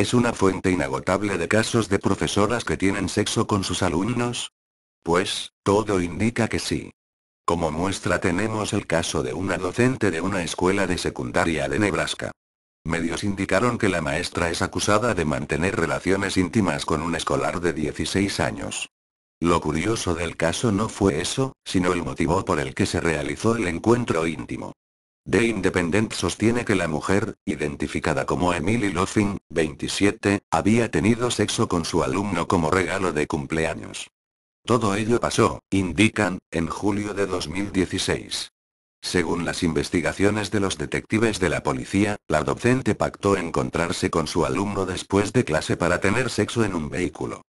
¿Es una fuente inagotable de casos de profesoras que tienen sexo con sus alumnos? Pues, todo indica que sí. Como muestra tenemos el caso de una docente de una escuela de secundaria de Nebraska. Medios indicaron que la maestra es acusada de mantener relaciones íntimas con un escolar de 16 años. Lo curioso del caso no fue eso, sino el motivo por el que se realizó el encuentro íntimo. The Independent sostiene que la mujer, identificada como Emily Lofing 27, había tenido sexo con su alumno como regalo de cumpleaños. Todo ello pasó, indican, en julio de 2016. Según las investigaciones de los detectives de la policía, la docente pactó encontrarse con su alumno después de clase para tener sexo en un vehículo.